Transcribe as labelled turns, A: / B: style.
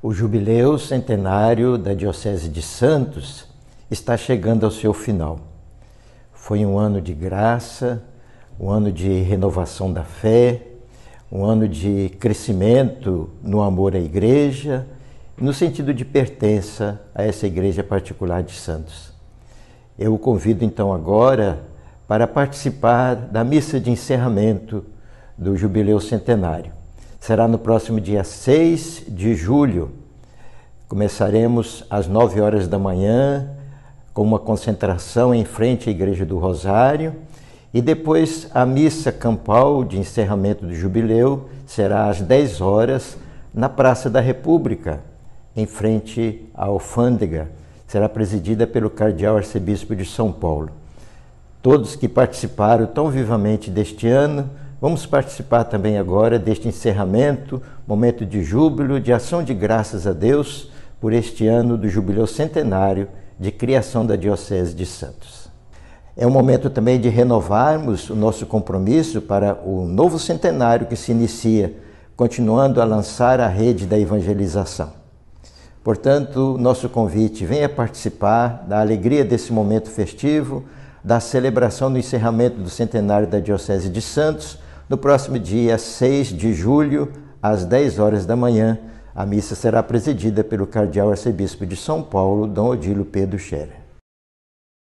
A: O jubileu centenário da Diocese de Santos está chegando ao seu final. Foi um ano de graça, um ano de renovação da fé, um ano de crescimento no amor à igreja, no sentido de pertença a essa igreja particular de Santos. Eu o convido então agora para participar da missa de encerramento do jubileu centenário será no próximo dia 6 de julho. Começaremos às 9 horas da manhã com uma concentração em frente à Igreja do Rosário e depois a missa campal de encerramento do jubileu será às 10 horas na Praça da República, em frente à alfândega. Será presidida pelo cardeal arcebispo de São Paulo. Todos que participaram tão vivamente deste ano Vamos participar também agora deste encerramento, momento de júbilo, de ação de graças a Deus por este ano do jubileu centenário de criação da Diocese de Santos. É um momento também de renovarmos o nosso compromisso para o novo centenário que se inicia, continuando a lançar a rede da evangelização. Portanto, nosso convite, venha participar da alegria desse momento festivo, da celebração do encerramento do centenário da Diocese de Santos no próximo dia 6 de julho, às 10 horas da manhã, a missa será presidida pelo cardeal arcebispo de São Paulo, Dom Odílio Pedro Scherer.